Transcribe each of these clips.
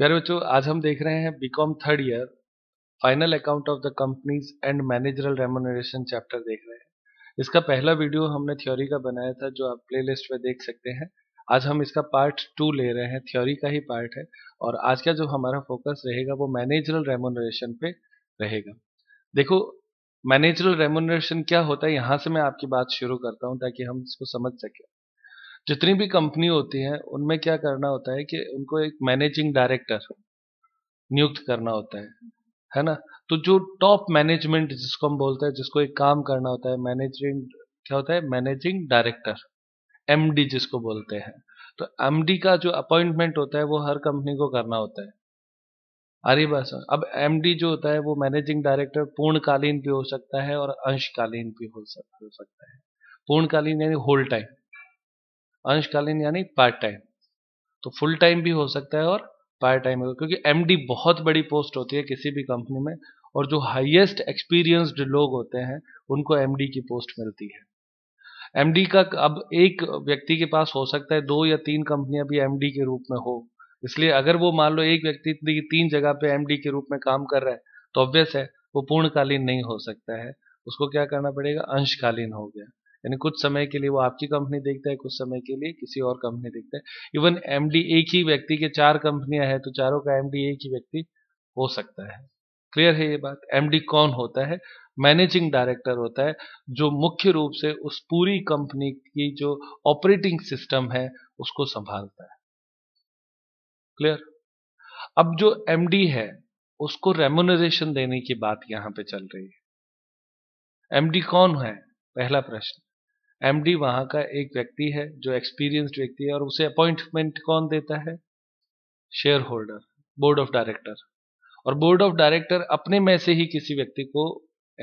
प्यारे बच्चों आज हम देख रहे हैं BCom third year final account of the companies and managerial remuneration chapter देख रहे हैं इसका पहला वीडियो हमने थ्योरी का बनाया था जो आप प्लेलिस्ट में देख सकते हैं आज हम इसका पार्ट टू ले रहे हैं थ्योरी का ही पार्ट है और आज का जो हमारा फोकस रहेगा वो मैनेजरल रेमोनरेशन पे रहेगा देखो मैनेजरल रेमोनरेशन क्या होता है यहाँ से मैं आपकी बात शुरू करता हूँ ताकि हम इसको समझ सकें जितनी भी कंपनी होती है उनमें क्या करना होता है कि उनको एक मैनेजिंग डायरेक्टर नियुक्त करना होता है है ना तो जो टॉप मैनेजमेंट जिसको हम बोलते हैं जिसको एक काम करना होता है मैनेजिंग क्या होता है मैनेजिंग डायरेक्टर एमडी जिसको बोलते हैं तो एमडी का जो अपॉइंटमेंट होता है वो हर कंपनी को करना होता है अरे बस अब एमडी जो होता है वो मैनेजिंग डायरेक्टर पूर्णकालीन भी हो सकता है और अंशकालीन भी हो सकता है पूर्णकालीन यानी होल टाइम अंशकालीन यानी पार्ट टाइम तो फुल टाइम भी हो सकता है और पार्ट टाइम होगा क्योंकि एमडी बहुत बड़ी पोस्ट होती है किसी भी कंपनी में और जो हाईएस्ट एक्सपीरियंस्ड लोग होते हैं उनको एमडी की पोस्ट मिलती है एमडी का अब एक व्यक्ति के पास हो सकता है दो या तीन कंपनियां भी एमडी के रूप में हो इसलिए अगर वो मान लो एक व्यक्ति तीन जगह पे एमडी के रूप में काम कर रहा है तो ऑब्वियस है वो पूर्णकालीन नहीं हो सकता है उसको क्या करना पड़ेगा अंशकालीन हो गया यानी कुछ समय के लिए वो आपकी कंपनी देखता है कुछ समय के लिए किसी और कंपनी देखता है इवन एमडी एक ही व्यक्ति के चार कंपनियां हैं तो चारों का एमडी एक ही व्यक्ति हो सकता है क्लियर है ये बात एमडी कौन होता है मैनेजिंग डायरेक्टर होता है जो मुख्य रूप से उस पूरी कंपनी की जो ऑपरेटिंग सिस्टम है उसको संभालता है क्लियर अब जो एमडी है उसको रेमोनरेशन देने की बात यहां पे चल रही है एमडी कौन है पहला प्रश्न एमडी वहां का एक व्यक्ति है जो एक्सपीरियंस्ड व्यक्ति है और उसे अपॉइंटमेंट कौन देता है share holder board of director और बोर्ड ऑफ डायरेक्टर अपने में से ही किसी व्यक्ति को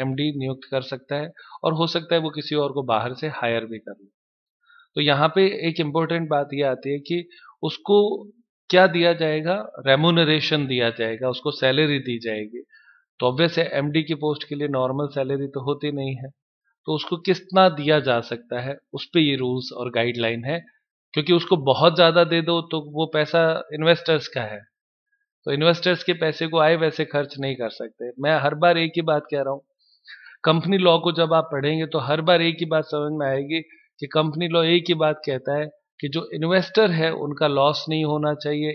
एमडी नियुक्त कर सकता है और हो सकता है वो किसी और को बाहर से हायर भी कर ले तो यहाँ पे एक इम्पोर्टेंट बात ये आती है कि उसको क्या दिया जाएगा रेमोनरेशन दिया जाएगा उसको सैलरी दी जाएगी तो ऑब्वियस है एमडी की पोस्ट के लिए नॉर्मल सैलरी तो होती नहीं है तो उसको कितना दिया जा सकता है उस पर ये रूल्स और गाइडलाइन है क्योंकि उसको बहुत ज़्यादा दे दो तो वो पैसा इन्वेस्टर्स का है तो इन्वेस्टर्स के पैसे को आए वैसे खर्च नहीं कर सकते मैं हर बार एक ही बात कह रहा हूं कंपनी लॉ को जब आप पढ़ेंगे तो हर बार एक ही बात समझ में आएगी कि कंपनी लॉ एक ही बात कहता है कि जो इन्वेस्टर है उनका लॉस नहीं होना चाहिए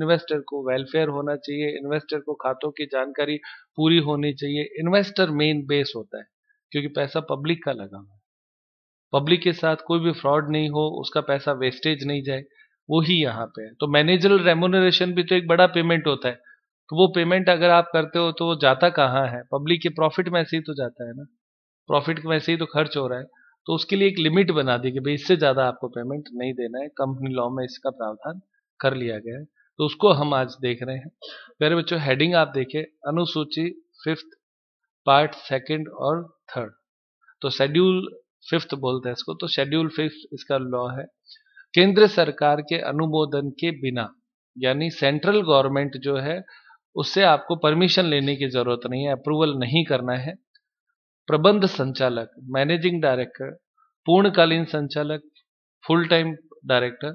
इन्वेस्टर को वेलफेयर होना चाहिए इन्वेस्टर को खातों की जानकारी पूरी होनी चाहिए इन्वेस्टर मेन बेस होता है क्योंकि पैसा पब्लिक का लगा हुआ है पब्लिक के साथ कोई भी फ्रॉड नहीं हो उसका पैसा वेस्टेज नहीं जाए वो ही यहाँ पे है तो मैनेजरल रेमोनरेशन भी तो एक बड़ा पेमेंट होता है तो वो पेमेंट अगर आप करते हो तो वो जाता कहाँ है पब्लिक के प्रॉफिट में से ही तो जाता है ना प्रॉफिट में ऐसे ही तो खर्च हो रहा है तो उसके लिए एक लिमिट बना दी कि भाई इससे ज़्यादा आपको पेमेंट नहीं देना है कंपनी लॉ में इसका प्रावधान कर लिया गया है तो उसको हम आज देख रहे हैं मेरे बच्चों हेडिंग आप देखें अनुसूची फिफ्थ पार्ट सेकंड और थर्ड तो शेड्यूल फिफ्थ बोलते हैं इसको तो शेड्यूल फिफ्थ इसका लॉ है केंद्र सरकार के अनुमोदन के बिना यानी सेंट्रल गवर्नमेंट जो है उससे आपको परमिशन लेने की जरूरत नहीं है अप्रूवल नहीं करना है प्रबंध संचालक मैनेजिंग डायरेक्टर पूर्णकालीन संचालक फुल टाइम डायरेक्टर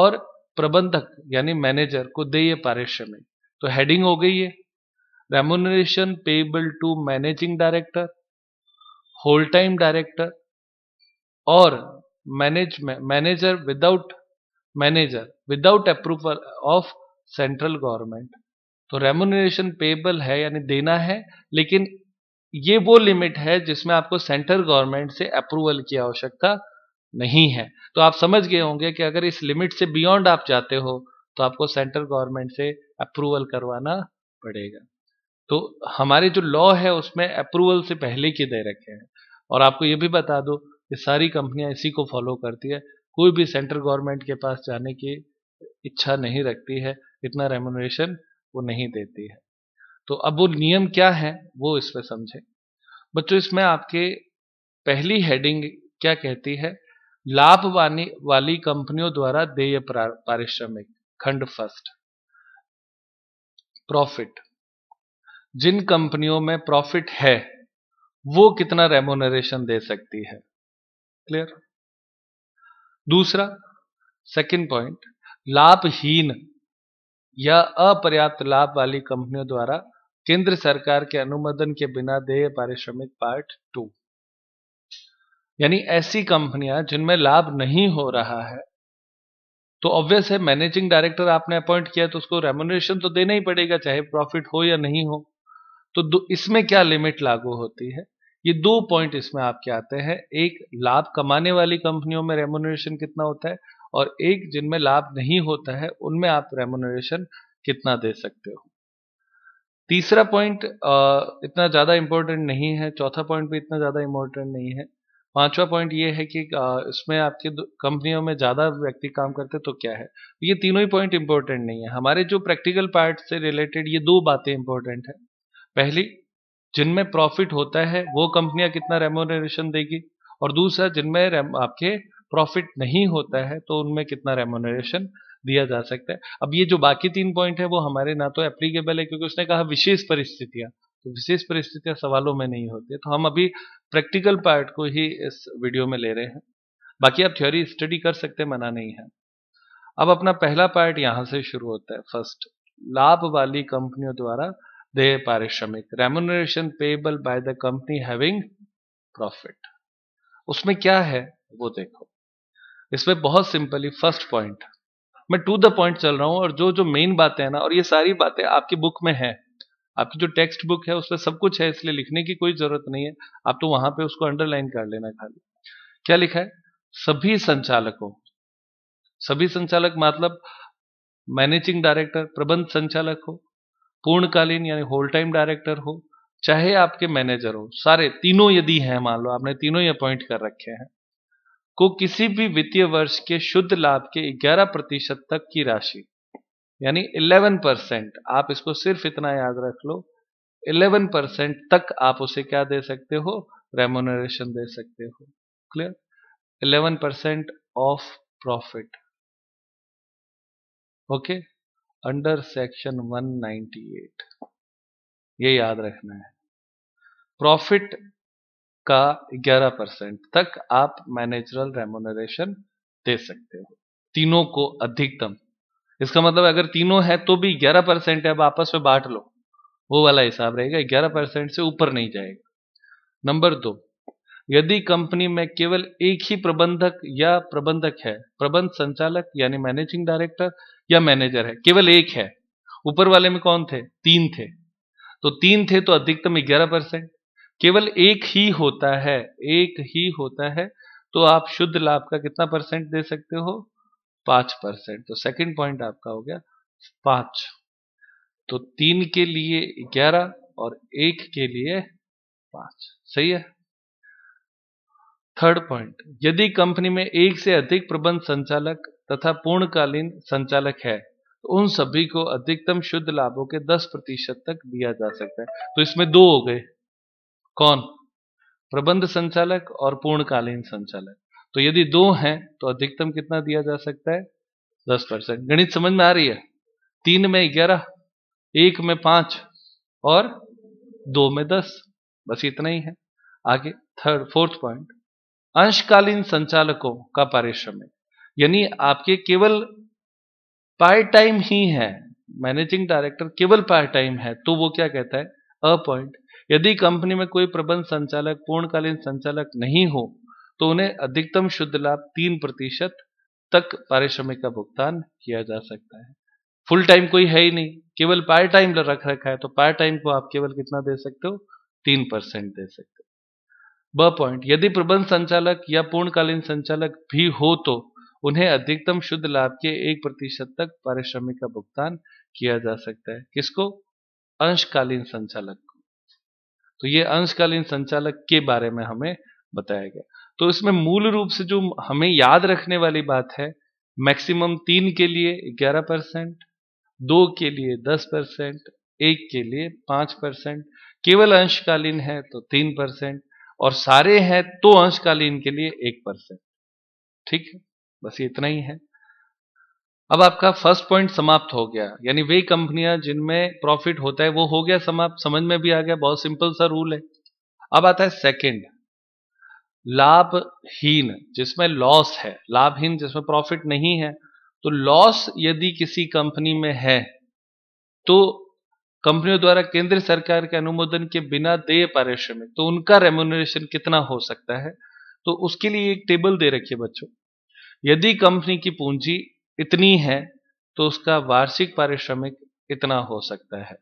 और प्रबंधक यानी मैनेजर को दे ये पारिश्रमिक तो हेडिंग हो गई है remuneration payable to managing director whole time director or manage manager without manager without approval of central government तो रेमुनरेशन पेबल है यानी देना है लेकिन ये वो लिमिट है जिसमें आपको सेंट्रल गवर्नमेंट से अप्रूवल की आवश्यकता नहीं है तो आप समझ गए होंगे कि अगर इस लिमिट से बियॉन्ड आप जाते हो तो आपको सेंट्रल गवर्नमेंट से अप्रूवल करवाना पड़ेगा तो हमारे जो लॉ है उसमें अप्रूवल से पहले के दे रखे हैं और आपको ये भी बता दो कि सारी कंपनियां इसी को फॉलो करती है कोई भी सेंट्रल गवर्नमेंट के पास जाने की इच्छा नहीं रखती है इतना रेमोनेशन वो नहीं देती है तो अब वो नियम क्या है वो इसमें समझें बच्चों इसमें आपके पहली हेडिंग क्या कहती है लाभ वाली कंपनियों द्वारा देय पारिश्रमिक खंड फर्स्ट प्रॉफिट जिन कंपनियों में प्रॉफिट है वो कितना रेमोनरेशन दे सकती है क्लियर दूसरा सेकंड पॉइंट लाभहीन या अपर्याप्त लाभ वाली कंपनियों द्वारा केंद्र सरकार के अनुमोदन के बिना देय पारिश्रमिक पार्ट टू यानी ऐसी कंपनियां जिनमें लाभ नहीं हो रहा है तो ऑब्वियस है मैनेजिंग डायरेक्टर आपने अपॉइंट किया तो उसको रेमोनरेशन तो देना ही पड़ेगा चाहे प्रॉफिट हो या नहीं हो तो इसमें क्या लिमिट लागू होती है ये दो पॉइंट इसमें आपके आते हैं एक लाभ कमाने वाली कंपनियों में रेमोनरेशन कितना होता है और एक जिनमें लाभ नहीं होता है उनमें आप रेमोनरेशन कितना दे सकते हो तीसरा पॉइंट इतना ज़्यादा इंपॉर्टेंट नहीं है चौथा पॉइंट भी इतना ज़्यादा इंपॉर्टेंट नहीं है पांचवा पॉइंट ये है कि इसमें आपके कंपनियों में ज़्यादा व्यक्ति काम करते तो क्या है ये तीनों ही पॉइंट इंपॉर्टेंट नहीं है हमारे जो प्रैक्टिकल पार्ट से रिलेटेड ये दो बातें इंपॉर्टेंट है पहली जिनमें प्रॉफिट होता है वो कंपनियां कितना रेमोनरेशन देगी और दूसरा जिनमें आपके प्रॉफिट नहीं होता है तो उनमें कितना रेमोनरेशन दिया जा सकता है अब ये जो बाकी तीन पॉइंट है वो हमारे ना तो एप्लीकेबल है क्योंकि उसने कहा विशेष परिस्थितियां तो विशेष परिस्थितियां सवालों में नहीं होती है। तो हम अभी प्रैक्टिकल पार्ट को ही इस वीडियो में ले रहे हैं बाकी आप थ्योरी स्टडी कर सकते मना नहीं है अब अपना पहला पार्ट यहां से शुरू होता है फर्स्ट लाभ वाली कंपनियों द्वारा देय पारिश्रमिक remuneration payable by the company having profit उसमें क्या है वो देखो इसमें बहुत सिंपली फर्स्ट पॉइंट मैं टू द पॉइंट चल रहा हूं और जो जो मेन बातें हैं ना और ये सारी बातें आपकी बुक में है आपकी जो टेक्स्ट बुक है उसमें सब कुछ है इसलिए लिखने की कोई जरूरत नहीं है आप तो वहां पे उसको अंडरलाइन कर लेना खाली क्या लिखा है सभी संचालकों सभी संचालक मतलब मैनेजिंग डायरेक्टर प्रबंध संचालक हो पूर्णकालीन यानी होल टाइम डायरेक्टर हो चाहे आपके मैनेजर हो सारे तीनों यदि हैं मान लो आपने तीनों ही अपॉइंट कर रखे हैं को किसी भी वित्तीय वर्ष के शुद्ध लाभ के 11 प्रतिशत तक की राशि यानी 11 परसेंट आप इसको सिर्फ इतना याद रख लो 11 परसेंट तक आप उसे क्या दे सकते हो रेमोनरेशन दे सकते हो clear 11 percent of profit okay under section 198 ये याद रखना है प्रॉफिट का 11 परसेंट तक आप मैनेजरल रेमोनरेशन दे सकते हो तीनों को अधिकतम इसका मतलब अगर तीनों है तो भी 11 परसेंट है अब आपस में बांट लो वो वाला हिसाब रहेगा 11 परसेंट से ऊपर नहीं जाएगा नंबर दो यदि कंपनी में केवल एक ही प्रबंधक या प्रबंधक है प्रबंध संचालक यानी मैनेजिंग डायरेक्टर या मैनेजर है केवल एक है ऊपर वाले में कौन थे तीन थे तो तीन थे तो अधिकतम ग्यारह परसेंट केवल एक ही होता है एक ही होता है तो आप शुद्ध लाभ का कितना परसेंट दे सकते हो पांच परसेंट तो सेकंड पॉइंट आपका हो गया पांच तो तीन के लिए ग्यारह और एक के लिए पांच सही है थर्ड पॉइंट यदि कंपनी में एक से अधिक प्रबंध संचालक तथा पूर्णकालीन संचालक है तो उन सभी को अधिकतम शुद्ध लाभों के 10 प्रतिशत तक दिया जा सकता है तो इसमें दो हो गए कौन प्रबंध संचालक और पूर्णकालीन संचालक तो यदि दो हैं तो अधिकतम कितना दिया जा सकता है दस परसेंट गणित समझ में आ रही है तीन में ग्यारह एक में पांच और दो में दस बस इतना ही है आगे थर्ड फोर्थ पॉइंट अंशकालीन संचालकों का पारिश्रमिक यानी आपके केवल पार्ट टाइम ही है मैनेजिंग डायरेक्टर केवल पार्ट टाइम है तो वो क्या कहता है अपॉइंट यदि कंपनी में कोई प्रबंध संचालक पूर्णकालीन संचालक नहीं हो तो उन्हें अधिकतम शुद्ध लाभ तीन प्रतिशत तक पारिश्रमिक का भुगतान किया जा सकता है फुल टाइम कोई है ही नहीं केवल पार्ट टाइम रख रखा है तो पार्ट टाइम को आप केवल कितना दे सकते हो तीन परसेंट दे सकते हो ब पॉइंट यदि प्रबंध संचालक या पूर्णकालीन संचालक भी हो तो उन्हें अधिकतम शुद्ध लाभ के एक प्रतिशत तक पारिश्रमिक का भुगतान किया जा सकता है किसको अंशकालीन संचालक को तो ये अंशकालीन संचालक के बारे में हमें बताया गया तो इसमें मूल रूप से जो हमें याद रखने वाली बात है मैक्सिमम तीन के लिए ग्यारह परसेंट दो के लिए दस परसेंट एक के लिए पांच परसेंट केवल अंशकालीन है तो तीन परसेंट और सारे हैं तो अंशकालीन के लिए एक परसेंट ठीक है बस इतना ही है अब आपका फर्स्ट पॉइंट समाप्त हो गया यानी वही कंपनियां जिनमें प्रॉफिट होता है वो हो गया समाप्त समझ में भी आ गया बहुत सिंपल सा रूल है अब आता है सेकेंड लाभहीन जिसमें लॉस है लाभहीन जिसमें प्रॉफिट नहीं है तो लॉस यदि किसी कंपनी में है तो कंपनियों द्वारा केंद्र सरकार के अनुमोदन के बिना देय पारिश्रमिक तो उनका रेमोनरेशन कितना हो सकता है तो उसके लिए एक टेबल दे रखिए बच्चों यदि कंपनी की पूंजी इतनी है तो उसका वार्षिक पारिश्रमिक इतना हो सकता है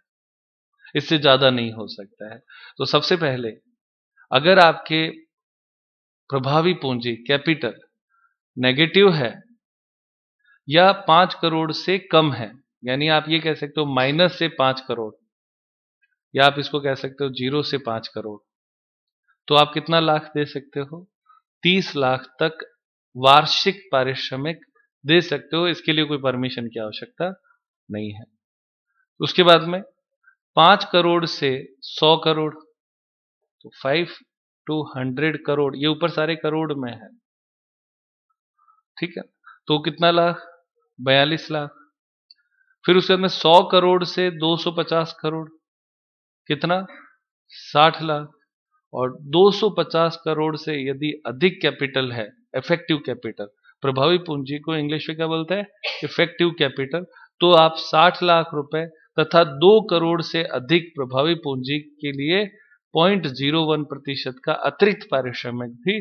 इससे ज्यादा नहीं हो सकता है तो सबसे पहले अगर आपके प्रभावी पूंजी कैपिटल नेगेटिव है या पांच करोड़ से कम है यानी आप ये कह सकते हो माइनस से पांच करोड़ या आप इसको कह सकते हो जीरो से पांच करोड़ तो आप कितना लाख दे सकते हो तीस लाख तक वार्षिक पारिश्रमिक दे सकते हो इसके लिए कोई परमिशन की आवश्यकता नहीं है उसके बाद में पांच करोड़ से सौ करोड़ तो फाइव टू हंड्रेड करोड़ ये ऊपर सारे करोड़ में है ठीक है तो कितना लाख बयालीस लाख फिर उसके बाद में सौ करोड़ से दो सौ पचास करोड़ कितना साठ लाख और दो सौ पचास करोड़ से यदि अधिक कैपिटल है इफेक्टिव कैपिटल प्रभावी पूंजी को इंग्लिश में क्या बोलते हैं इफेक्टिव कैपिटल तो आप 60 लाख रुपए तथा 2 करोड़ से अधिक प्रभावी पूंजी के लिए पॉइंट जीरो वन प्रतिशत का अतिरिक्त पारिश्रमिक भी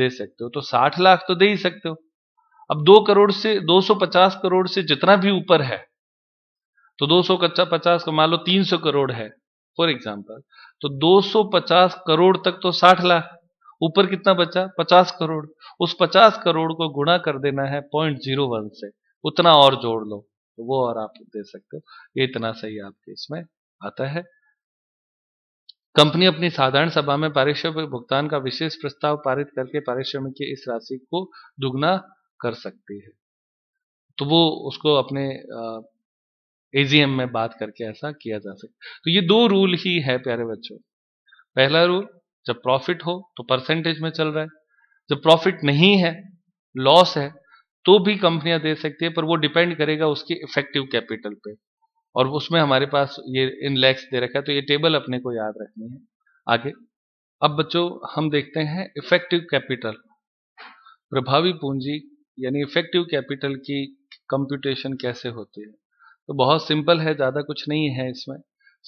दे सकते हो तो 60 लाख तो दे ही सकते हो अब 2 करोड़ से 250 करोड़ से जितना भी ऊपर है तो 200 कच्चा पचास मान लो 300 करोड़ है फॉर एग्जाम्पल तो 250 करोड़ तक तो 60 लाख ऊपर कितना बचा पचास करोड़ उस पचास करोड़ को गुणा कर देना है पॉइंट जीरो वन से उतना और जोड़ लो तो वो और आप दे सकते हो ये इतना सही आपके इसमें आता है कंपनी अपनी साधारण सभा में पारिश्रमिक भुगतान का विशेष प्रस्ताव पारित करके पारिश्रमिक की इस राशि को दुगना कर सकती है तो वो उसको अपने एजीएम में बात करके ऐसा किया जा सकता तो ये दो रूल ही है प्यारे बच्चों पहला रूल जब प्रॉफिट हो तो परसेंटेज में चल रहा है जब प्रॉफिट नहीं है लॉस है तो भी कंपनियां दे सकती है पर वो डिपेंड करेगा उसके इफेक्टिव कैपिटल पे और उसमें हमारे पास ये इन लैक्स दे रखा है तो ये टेबल अपने को याद रखनी है आगे अब बच्चों हम देखते हैं इफेक्टिव कैपिटल प्रभावी पूंजी यानी इफेक्टिव कैपिटल की कंप्यूटेशन कैसे होती है तो बहुत सिंपल है ज़्यादा कुछ नहीं है इसमें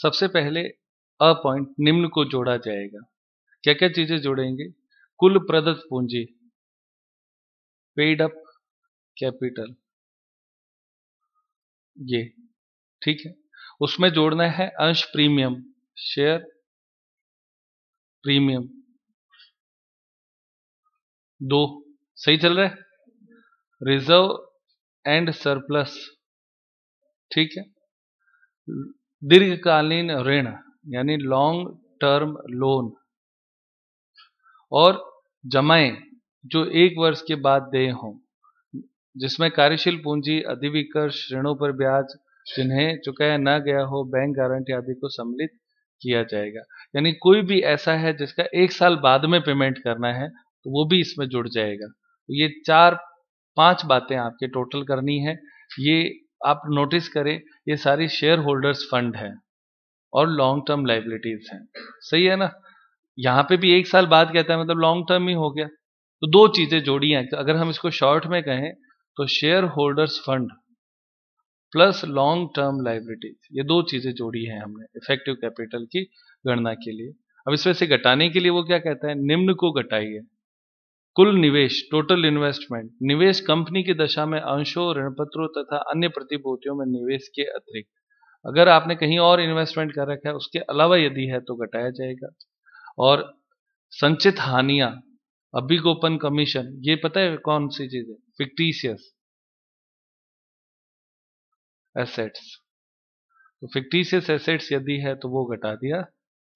सबसे पहले अ पॉइंट निम्न को जोड़ा जाएगा क्या क्या चीजें जोड़ेंगे कुल प्रदत्त पूंजी पेड अप कैपिटल ये ठीक है उसमें जोड़ना है अंश प्रीमियम शेयर प्रीमियम दो सही चल रहा है रिजर्व एंड सरप्लस ठीक है दीर्घकालीन ऋण यानी लॉन्ग टर्म लोन और जमाएं जो एक वर्ष के बाद दे हों जिसमें कार्यशील पूंजी अधिविकर्ष ऋणों पर ब्याज जिन्हें चुकाया न गया हो बैंक गारंटी आदि को सम्मिलित किया जाएगा यानी कोई भी ऐसा है जिसका एक साल बाद में पेमेंट करना है तो वो भी इसमें जुड़ जाएगा तो ये चार पांच बातें आपके टोटल करनी है ये आप नोटिस करें ये सारी शेयर होल्डर्स फंड है और लॉन्ग टर्म लाइबिलिटीज हैं सही है ना यहां पे भी एक साल बाद कहता है मतलब लॉन्ग टर्म ही हो गया तो दो चीजें जोड़ी हैं अगर हम इसको शॉर्ट में कहें तो share holders fund plus long term liabilities ये दो चीजें जोड़ी हैं हमने इफेक्टिव कैपिटल की गणना के लिए अब इसमें से घटाने के लिए वो क्या कहता है निम्न को घटाइए कुल निवेश टोटल इन्वेस्टमेंट निवेश कंपनी की दशा में अंशों ऋणपत्रों तथा अन्य प्रतिभूतियों में निवेश के अतिरिक्त अगर आपने कहीं और इन्वेस्टमेंट कर रखा है उसके अलावा यदि है तो घटाया जाएगा और संचित हानिया अभिगोपन कमीशन ये पता है कौन सी चीज है फिक्टिशियस एसेट्स तो फिक्टीसियस एसेट्स यदि है तो वो घटा दिया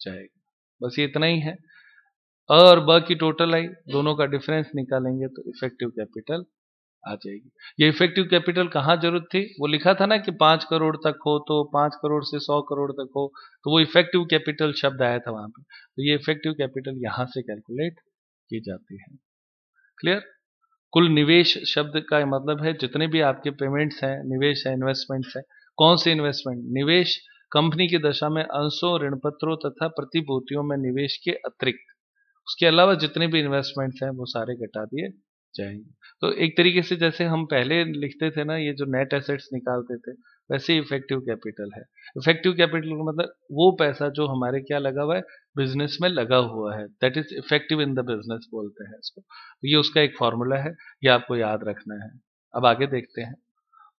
जाएगा बस ये इतना ही है अ और ब की टोटल आई दोनों का डिफरेंस निकालेंगे तो इफेक्टिव कैपिटल आ जाएगी ये इफेक्टिव कैपिटल कहाँ जरूरत थी वो लिखा था ना कि पांच करोड़ तक हो तो पांच करोड़ से सौ करोड़ तक हो तो वो इफेक्टिव कैपिटल शब्द आया था वहां पर तो ये इफेक्टिव कैपिटल यहां से कैलकुलेट की जाती है क्लियर कुल निवेश शब्द का मतलब है जितने भी आपके पेमेंट्स हैं निवेश है इन्वेस्टमेंट्स है कौन से इन्वेस्टमेंट निवेश कंपनी की दशा में अंशों ऋण पत्रों तथा प्रतिभूतियों में निवेश के अतिरिक्त उसके अलावा जितने भी इन्वेस्टमेंट्स हैं वो सारे घटा दिए जाएंगे तो एक तरीके से जैसे हम पहले लिखते थे ना ये जो नेट एसेट्स निकालते थे वैसे इफेक्टिव कैपिटल है इफेक्टिव कैपिटल का मतलब वो पैसा जो हमारे क्या लगा हुआ है बिजनेस में लगा हुआ है that is effective in the business बोलते हैं इसको ये उसका एक फॉर्मूला है ये आपको याद रखना है अब आगे देखते हैं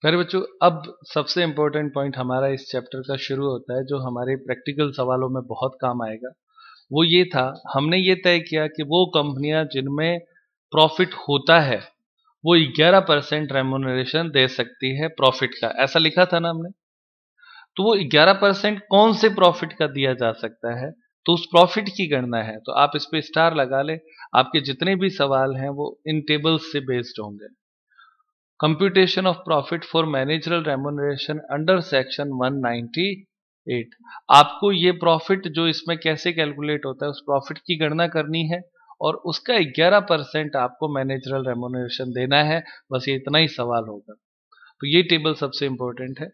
फिर बच्चों अब सबसे इम्पोर्टेंट पॉइंट हमारा इस चैप्टर का शुरू होता है जो हमारे प्रैक्टिकल सवालों में बहुत काम आएगा वो ये था हमने ये तय किया कि वो कंपनियां जिनमें प्रॉफिट होता है वो 11 परसेंट रेमोनरेशन दे सकती है प्रॉफिट का ऐसा लिखा था ना हमने तो वो 11 परसेंट कौन से प्रॉफिट का दिया जा सकता है तो उस प्रॉफिट की गणना है तो आप इस पर स्टार लगा ले आपके जितने भी सवाल हैं वो इन टेबल्स से बेस्ड होंगे computation of profit for managerial remuneration under section 198 आपको ये प्रॉफिट जो इसमें कैसे कैलकुलेट होता है उस प्रॉफिट की गणना करनी है और उसका 11 परसेंट आपको मैनेजरल रेमोनेशन देना है बस ये इतना ही सवाल होगा तो ये टेबल सबसे इंपॉर्टेंट है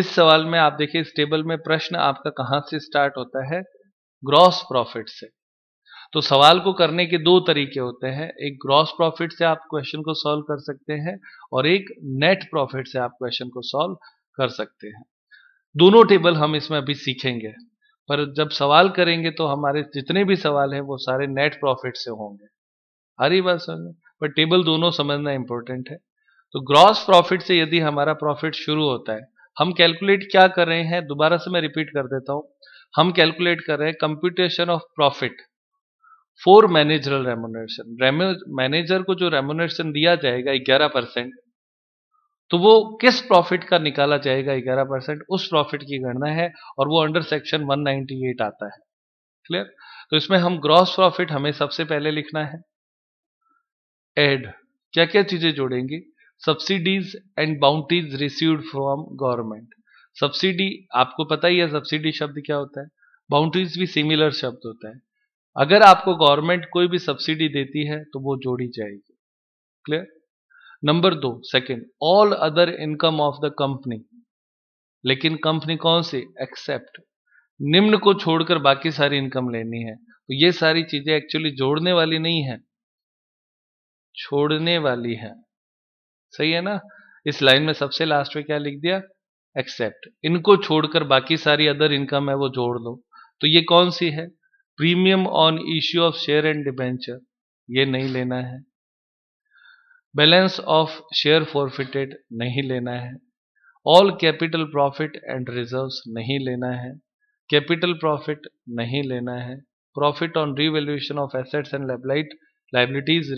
इस सवाल में आप देखिए इस टेबल में प्रश्न आपका कहां से स्टार्ट होता है ग्रॉस प्रॉफिट से तो सवाल को करने के दो तरीके होते हैं एक ग्रॉस प्रॉफिट से आप क्वेश्चन को सॉल्व कर सकते हैं और एक नेट प्रॉफिट से आप क्वेश्चन को सॉल्व कर सकते हैं दोनों टेबल हम इसमें अभी सीखेंगे पर जब सवाल करेंगे तो हमारे जितने भी सवाल हैं वो सारे नेट प्रॉफिट से होंगे हरी बात समझ पर टेबल दोनों समझना इंपॉर्टेंट है तो ग्रॉस प्रॉफिट से यदि हमारा प्रॉफिट शुरू होता है हम कैलकुलेट क्या कर रहे हैं दोबारा से मैं रिपीट कर देता हूं हम कैलकुलेट कर रहे हैं computation of profit for managerial remuneration manager को जो रेमोनेशन दिया जाएगा ग्यारह परसेंट तो वो किस प्रॉफिट का निकाला जाएगा 11 परसेंट उस प्रॉफिट की गणना है और वो अंडर सेक्शन 198 आता है क्लियर तो इसमें हम ग्रॉस प्रॉफिट हमें सबसे पहले लिखना है एड क्या क्या चीजें जोड़ेंगे subsidies and bounties received from government subsidy आपको पता ही है सब्सिडी शब्द क्या होता है बाउंड्रीज भी सिमिलर शब्द होता है अगर आपको गवर्नमेंट कोई भी सब्सिडी देती है तो वो जोड़ी जाएगी क्लियर नंबर दो second all other income of the company लेकिन कंपनी कौन सी एक्सेप्ट निम्न को छोड़कर बाकी सारी इनकम लेनी है तो ये सारी चीजें एक्चुअली जोड़ने वाली नहीं है छोड़ने वाली है सही है ना इस लाइन में सबसे लास्ट में क्या लिख दिया एक्सेप्ट इनको छोड़कर बाकी सारी अदर इनकम है वो जोड़ दो तो ये कौन सी है premium on issue of share and debenture ये नहीं लेना है बैलेंस ऑफ शेयर फॉरफिटेड नहीं लेना है all capital profit and reserves नहीं लेना है कैपिटल प्रॉफिट नहीं लेना है profit on revaluation of assets and liability liabilities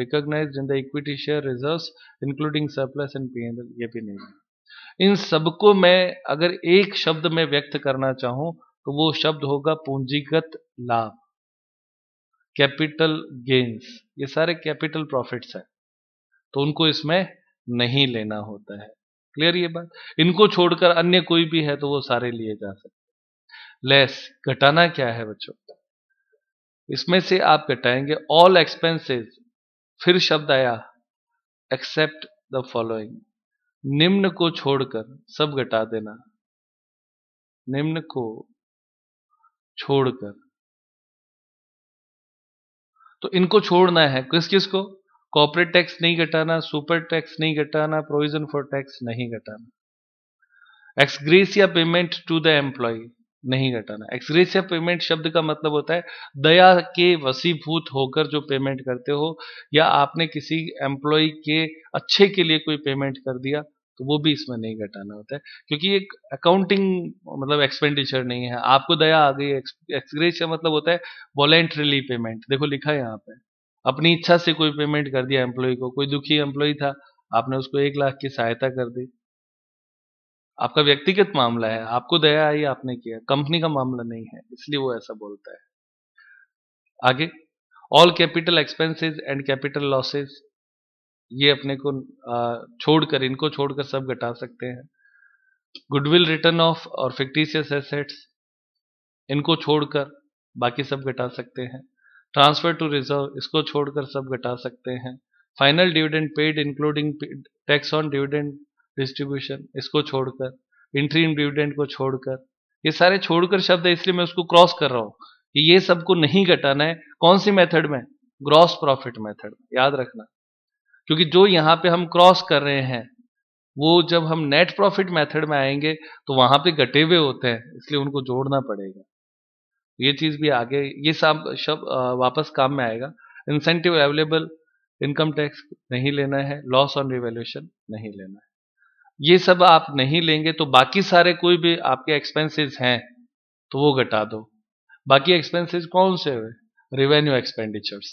recognise in the equity share reserve including surplus and P and ये भी नहीं है इन सबको मैं अगर एक शब्द में व्यक्त करना चाहूं तो वो शब्द होगा पूंजीगत लाभ कैपिटल गेन्स ये सारे कैपिटल प्रॉफिट्स हैं तो उनको इसमें नहीं लेना होता है क्लियर ये बात इनको छोड़कर अन्य कोई भी है तो वो सारे लिए जा सकते लेस घटाना क्या है बच्चों इसमें से आप घटाएंगे ऑल एक्सपेंसेस फिर शब्द आया एक्सेप्ट द फॉलोइंग निम्न को छोड़कर सब घटा देना निम्न को छोड़कर तो इनको छोड़ना है किस किस को कॉपरेट टैक्स नहीं घटाना सुपर टैक्स नहीं घटाना प्रोविजन फॉर टैक्स नहीं घटाना एक्सग्रेस या पेमेंट टू द एम्प्लॉय नहीं घटाना एक्सग्रेस या पेमेंट शब्द का मतलब होता है दया के वसीभूत होकर जो पेमेंट करते हो या आपने किसी एम्प्लॉय के अच्छे के लिए कोई पेमेंट कर दिया तो वो भी इसमें नहीं घटाना होता है क्योंकि एक अकाउंटिंग मतलब एक्सपेंडिचर नहीं है आपको दया आ गई एक्सग्रेस मतलब होता है वॉलेंट्रीली पेमेंट देखो लिखा है यहाँ पे अपनी इच्छा से कोई पेमेंट कर दिया एम्प्लॉय को कोई दुखी एम्प्लॉय था आपने उसको एक लाख की सहायता कर दी आपका व्यक्तिगत मामला है आपको दया आई आपने किया कंपनी का मामला नहीं है इसलिए वो ऐसा बोलता है आगे all capital expenses and capital losses ये अपने को छोड़कर इनको छोड़कर सब घटा सकते हैं गुडविल रिटर्न ऑफ और फिक्टिशियस एसेट्स इनको छोड़कर बाकी सब घटा सकते हैं ट्रांसफर टू रिजर्व इसको छोड़कर सब घटा सकते हैं final dividend paid including tax on dividend distribution इसको छोड़कर इन डिविडेंड को छोड़कर ये सारे छोड़कर शब्द है इसलिए मैं उसको क्रॉस कर रहा हूँ कि ये सबको नहीं घटाना है कौन सी मेथड में ग्रॉस प्रॉफिट मेथड याद रखना क्योंकि जो यहाँ पे हम क्रॉस कर रहे हैं वो जब हम नेट प्रॉफिट मेथड में आएंगे तो वहां पे घटे हुए होते हैं इसलिए उनको जोड़ना पड़ेगा ये चीज़ भी आगे ये सब शब वापस काम में आएगा इंसेंटिव अवेलेबल इनकम टैक्स नहीं लेना है लॉस ऑन रिवेल्यूशन नहीं लेना है ये सब आप नहीं लेंगे तो बाकी सारे कोई भी आपके एक्सपेंसेस हैं तो वो घटा दो बाकी एक्सपेंसेस कौन से हुए रेवेन्यू एक्सपेंडिचर्स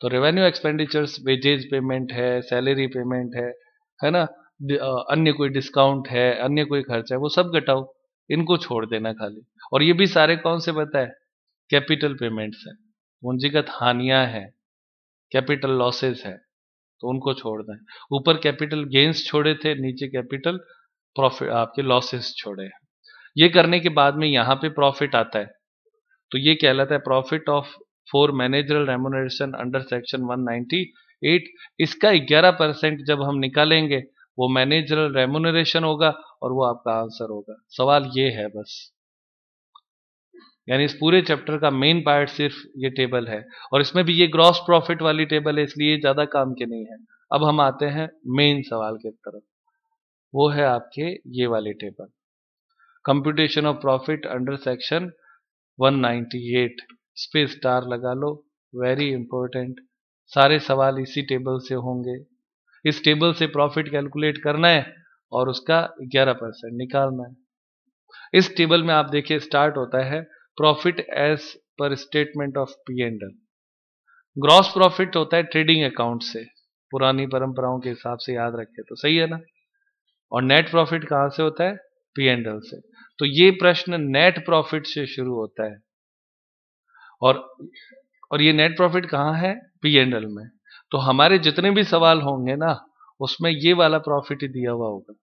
तो रेवेन्यू एक्सपेंडिचर्स वेजेज पेमेंट है सैलरी पेमेंट है है ना अन्य कोई डिस्काउंट है अन्य कोई खर्चा है वो सब घटाओ इनको छोड़ देना खाली और ये भी सारे कौन से बताए कैपिटल पेमेंट्स है पूंजीगत हानियां हैं कैपिटल लॉसेस है तो उनको छोड़ दें ऊपर कैपिटल गेन्स छोड़े थे नीचे कैपिटल प्रॉफिट आपके लॉसेस छोड़े हैं ये करने के बाद में यहां पे प्रॉफिट आता है तो ये कहलाता है profit of for managerial remuneration under section 198 इसका 11 परसेंट जब हम निकालेंगे वो मैनेजरल रेमोनरेशन होगा और वो आपका आंसर होगा सवाल ये है बस यानी इस पूरे चैप्टर का मेन पार्ट सिर्फ ये टेबल है और इसमें भी ये ग्रॉस प्रॉफिट वाली टेबल है इसलिए ज़्यादा काम के नहीं है अब हम आते हैं मेन सवाल की तरफ वो है आपके ये वाले table computation of profit under section 198 space star लगा लो वेरी इंपॉर्टेंट सारे सवाल इसी टेबल से होंगे इस टेबल से प्रॉफिट कैलकुलेट करना है और उसका 11 परसेंट निकालना है इस टेबल में आप देखिए स्टार्ट होता है profit as per statement of P and L gross profit होता है ट्रेडिंग अकाउंट से पुरानी परंपराओं के हिसाब से याद रखे तो सही है ना और नेट प्रॉफिट कहां से होता है पी एंड एल से तो ये प्रश्न नेट प्रॉफिट से शुरू होता है और और ये नेट प्रॉफिट कहां है पी एंड एल में तो हमारे जितने भी सवाल होंगे ना उसमें ये वाला प्रॉफिट ही दिया हुआ होगा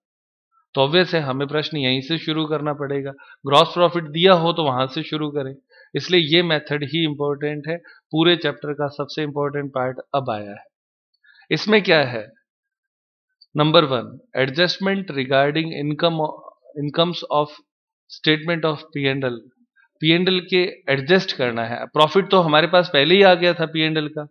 तो ऑब्वियस है हमें प्रश्न यहीं से शुरू करना पड़ेगा ग्रॉस प्रॉफिट दिया हो तो वहां से शुरू करें इसलिए ये मेथड ही इंपॉर्टेंट है पूरे चैप्टर का सबसे इंपॉर्टेंट पार्ट अब आया है इसमें क्या है number one adjustment regarding income incomes of statement of P and L P and L के एडजस्ट करना है प्रॉफिट तो हमारे पास पहले ही आ गया था पी एंड एल का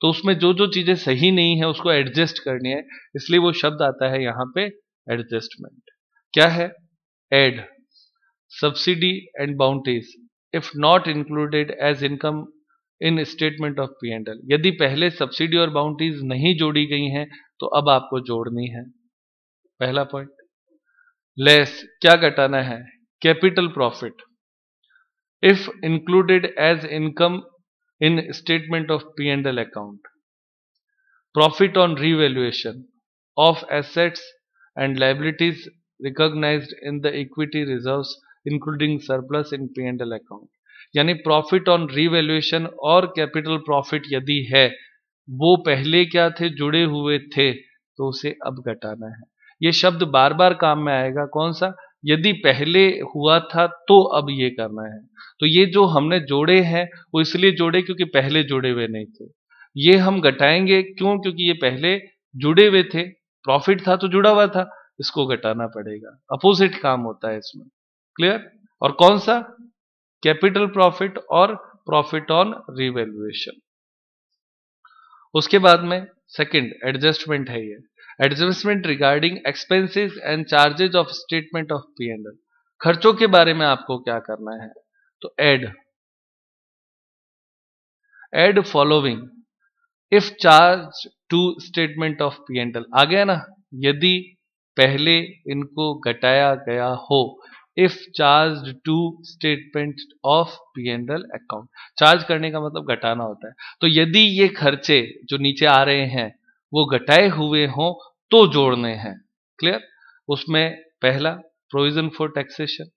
तो उसमें जो जो चीजें सही नहीं है उसको एडजस्ट करनी है इसलिए वो शब्द आता है यहां पे एडजस्टमेंट क्या है add subsidy and boundaries if not included as income in statement of P and L यदि पहले सब्सिडी और बाउंड्रीज नहीं जोड़ी गई हैं तो अब आपको जोड़नी है पहला पॉइंट लेस क्या घटाना है capital profit if included as income in statement of P and L account profit on revaluation of assets and liabilities recognized in the equity reserves including surplus in pnl account yani profit on revaluation or capital profit yadi hai wo pehle kya the jude hue the to use ab ghatana hai ye shabd bar bar kaam mein aayega kaun sa यदि पहले हुआ था तो अब ये करना है तो ये जो हमने जोड़े हैं वो इसलिए जोड़े क्योंकि पहले जुड़े हुए नहीं थे ये हम घटाएंगे क्यों क्योंकि ये पहले जुड़े हुए थे प्रॉफिट था तो जुड़ा हुआ था इसको घटाना पड़ेगा अपोजिट काम होता है इसमें क्लियर और कौन सा कैपिटल प्रॉफिट और प्रॉफिट ऑन रिवेल्युएशन उसके बाद में सेकंड एडजस्टमेंट है ये adjustment regarding expenses and charges of statement of P and खर्चों के बारे में आपको क्या करना है तो add add following if charge to statement of P and L आ गया ना यदि पहले इनको घटाया गया हो if charge to statement of P and L account charge करने का मतलब घटाना होता है तो यदि ये खर्चे जो नीचे आ रहे हैं वो घटाए हुए हों तो जोड़ने हैं क्लियर उसमें पहला provision for taxation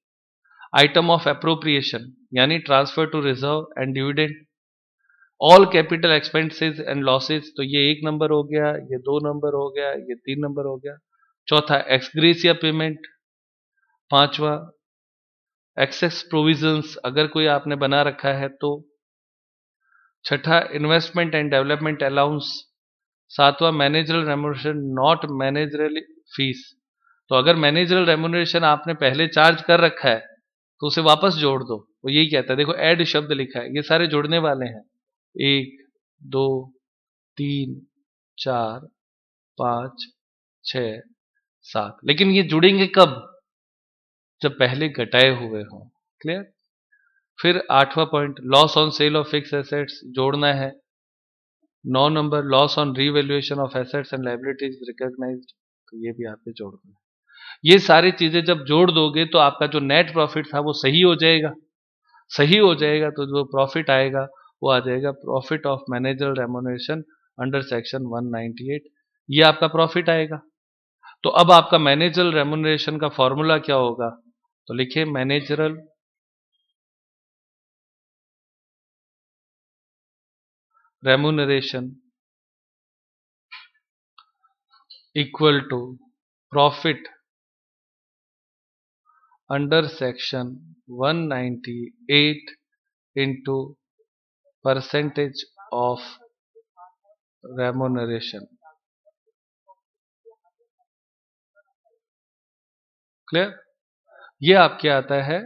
item of appropriation यानी transfer to reserve and dividend all capital expenses and losses तो ये एक नंबर हो गया ये दो नंबर हो गया ये तीन नंबर हो गया चौथा एक्सग्रेसिया पेमेंट पांचवा एक्सेस प्रोविजंस अगर कोई आपने बना रखा है तो छठा इन्वेस्टमेंट एंड डेवलपमेंट अलाउंस सातवा managerial remuneration not managerial fees तो अगर मैनेजरल रेमोनेशन आपने पहले चार्ज कर रखा है तो उसे वापस जोड़ दो वो यही कहता है देखो एड शब्द लिखा है ये सारे जोड़ने वाले हैं एक दो तीन चार पांच छ सात लेकिन ये जुड़ेंगे कब जब पहले घटाए हुए हों क्लियर फिर आठवां point loss on sale of fix assets जोड़ना है नौ number loss on revaluation of assets and liabilities recognise तो ये भी आपने जोड़ना है ये सारी चीजें जब जोड़ दोगे तो आपका जो नेट प्रॉफिट था वो सही हो जाएगा सही हो जाएगा तो जो प्रॉफिट आएगा वो आ जाएगा profit of manager remuneration under section 198 ये आपका प्रॉफिट आएगा तो अब आपका मैनेजरल रेमोनेशन का फॉर्मूला क्या होगा तो लिखिए managerial remuneration equal to profit under section 198 into percentage of remuneration clear ये आपके आता है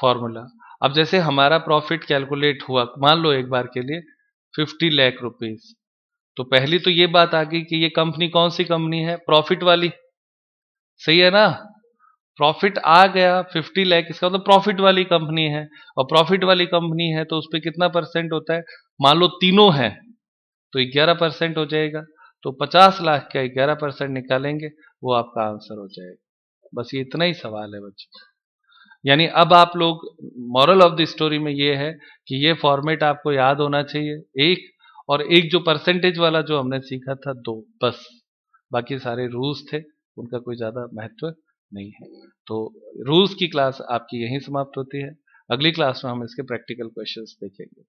फॉर्मूला अब जैसे हमारा प्रॉफिट कैलकुलेट हुआ मान लो एक बार के लिए फिफ्टी लाख रुपीज तो पहली तो ये बात आ गई कि ये कंपनी कौन सी कंपनी है प्रॉफिट वाली सही है ना प्रॉफिट आ गया 50 लाख इसका मतलब प्रॉफिट वाली कंपनी है और प्रॉफिट वाली कंपनी है तो उस पर कितना परसेंट होता है मान लो तीनों है तो ग्यारह परसेंट हो जाएगा तो पचास लाख का ग्यारह परसेंट निकालेंगे वो आपका आंसर हो जाएगा बस ये इतना ही सवाल है बच्चों यानी अब आप लोग मॉरल ऑफ द स्टोरी में ये है कि ये फॉर्मेट आपको याद होना चाहिए एक और एक जो परसेंटेज वाला जो हमने सीखा था दो बस बाकी सारे रूल्स थे उनका कोई ज़्यादा महत्व नहीं है तो रूल्स की क्लास आपकी यहीं समाप्त होती है अगली क्लास में हम इसके प्रैक्टिकल क्वेश्चंस देखेंगे